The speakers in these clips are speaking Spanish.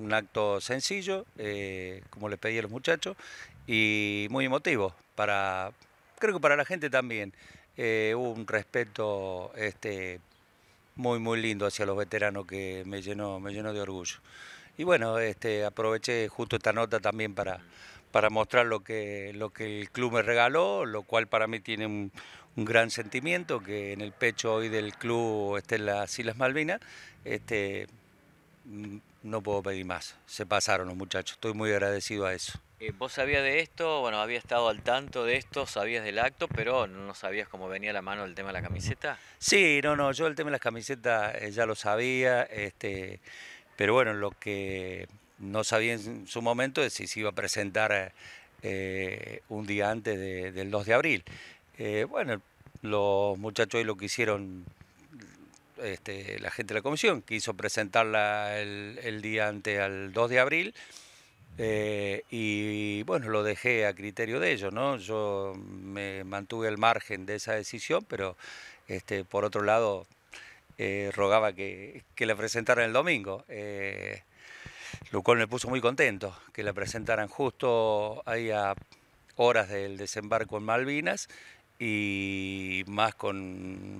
un acto sencillo, eh, como les pedí a los muchachos, y muy emotivo para, creo que para la gente también. Eh, un respeto este, muy, muy lindo hacia los veteranos que me llenó, me llenó de orgullo. Y bueno, este, aproveché justo esta nota también para, para mostrar lo que, lo que el club me regaló, lo cual para mí tiene un, gran sentimiento, que en el pecho hoy del club estén las Islas Malvinas. Este, no puedo pedir más. Se pasaron los muchachos. Estoy muy agradecido a eso. Eh, vos sabías de esto, bueno, había estado al tanto de esto, sabías del acto, pero no sabías cómo venía a la mano el tema de la camiseta. Sí, no, no, yo el tema de las camisetas eh, ya lo sabía, este, pero bueno, lo que no sabía en su momento es si se iba a presentar eh, un día antes del 2 de abril. bueno, los muchachos hoy lo que hicieron este, la gente de la comisión quiso presentarla el, día antes, al 2 de abril, eh, y bueno, lo dejé a criterio de ellos, ¿no? Yo me mantuve al margen de esa decisión, pero este, por otro lado, eh, rogaba que, que, la presentaran el domingo, eh, lo cual me puso muy contento, que la presentaran justo ahí a horas del desembarco en Malvinas y más con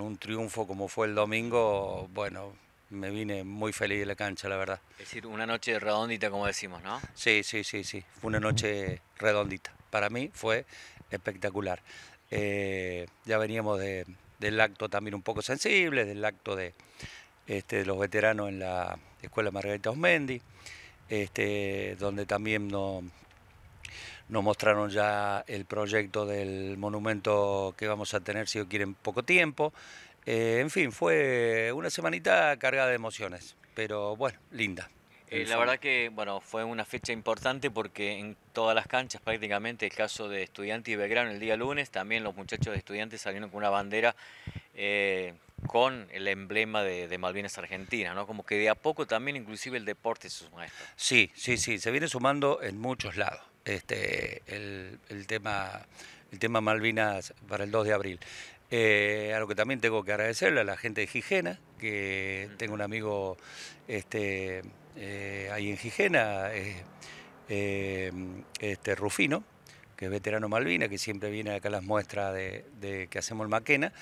un triunfo como fue el domingo, bueno, me vine muy feliz de la cancha, la verdad. Es decir, una noche redondita, como decimos, ¿no? Sí, sí, sí, sí, fue una noche redondita. Para mí fue espectacular. Eh, ya veníamos del acto también un poco sensible, del acto de, este, los veteranos en la Escuela Margarita Osmendi, este, donde también nos nos mostraron ya el proyecto del monumento que vamos a tener, si lo quieren, poco tiempo. Eh, en fin, fue una semanita cargada de emociones, pero bueno, linda. Eh, la verdad que bueno fue una fecha importante porque en todas las canchas prácticamente, el caso de Estudiantes y Belgrano el día lunes, también los muchachos de Estudiantes salieron con una bandera eh, con el emblema de, Malvinas Argentina, ¿no? Como que de a poco también inclusive el deporte se suma esto. Sí, sí, sí, se viene sumando en muchos lados este, el, tema, el tema Malvinas para el 2 de abril. Eh, a lo que también tengo que agradecerle a la gente de Gijena, que tengo un amigo este, eh, ahí en Gijena, eh, este, Rufino, que es veterano Malvina, que siempre viene acá a las muestras de, que hacemos el Maquena.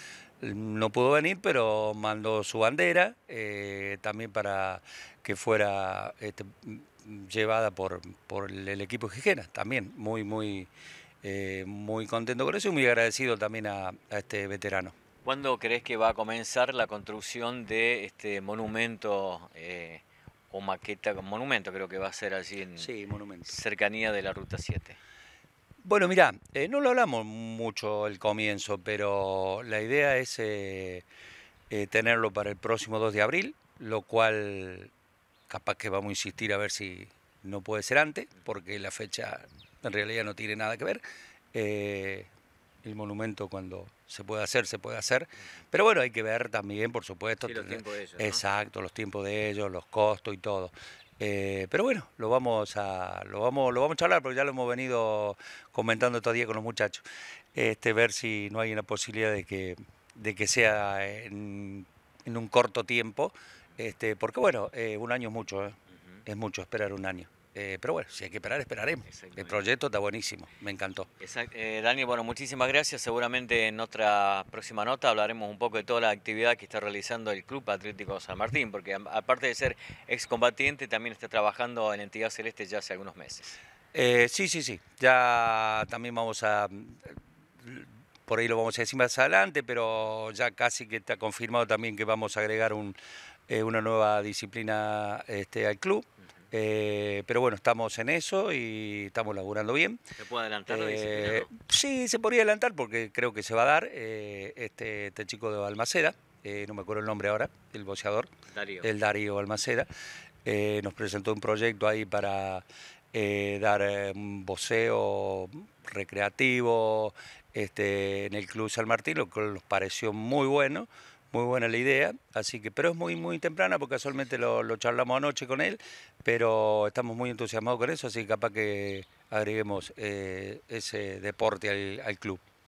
No pudo venir, pero mandó su bandera eh, también para que fuera este, llevada por, el equipo Gijena. También muy, muy, eh, muy contento con eso y muy agradecido también a, este veterano. ¿Cuándo crees que va a comenzar la construcción de este monumento eh, o maqueta? con Monumento creo que va a ser allí en sí, cercanía de la Ruta 7. Bueno, mira, eh, no lo hablamos mucho el comienzo, pero la idea es eh, eh, tenerlo para el próximo 2 de abril, lo cual capaz que vamos a insistir a ver si no puede ser antes, porque la fecha en realidad no tiene nada que ver. el monumento cuando se puede hacer, se puede hacer. Pero bueno, hay que ver también, por supuesto. los tiempos de ellos, Exacto, los tiempos de ellos, los costos y todo. Eh, pero bueno, lo vamos a lo vamos, lo vamos a charlar porque ya lo hemos venido comentando todavía con los muchachos. Este, ver si no hay una posibilidad de que, de que sea en, un corto tiempo, este, porque bueno, eh, un año es mucho, ¿eh? es mucho esperar un año. Eh, pero bueno, si hay que esperar, esperaremos. El proyecto está buenísimo, me encantó. Eh, Daniel, bueno, muchísimas gracias. Seguramente en nuestra próxima nota hablaremos un poco de toda la actividad que está realizando el Club Atlético San Martín, porque aparte de ser excombatiente, también está trabajando en Entidad Celeste ya hace algunos meses. Eh, sí, sí, sí. Ya también vamos a por ahí lo vamos a decir más adelante, pero ya casi que está confirmado también que vamos a agregar una nueva disciplina este, al club, eh, pero bueno, estamos en eso y estamos laburando bien. ¿Se puede adelantar? Eh, sí, se podría adelantar porque creo que se va a dar. Eh, este, este, chico de Balmaceda, eh, no me acuerdo el nombre ahora, el boceador, el Darío Balmaceda, nos presentó un proyecto ahí para dar un boceo recreativo este, en el Club San Martín, lo que nos pareció muy bueno muy buena la idea, así que, pero es muy, muy temprana porque casualmente lo, charlamos anoche con él, pero estamos muy entusiasmados con eso, así que capaz que agreguemos eh, ese deporte al club.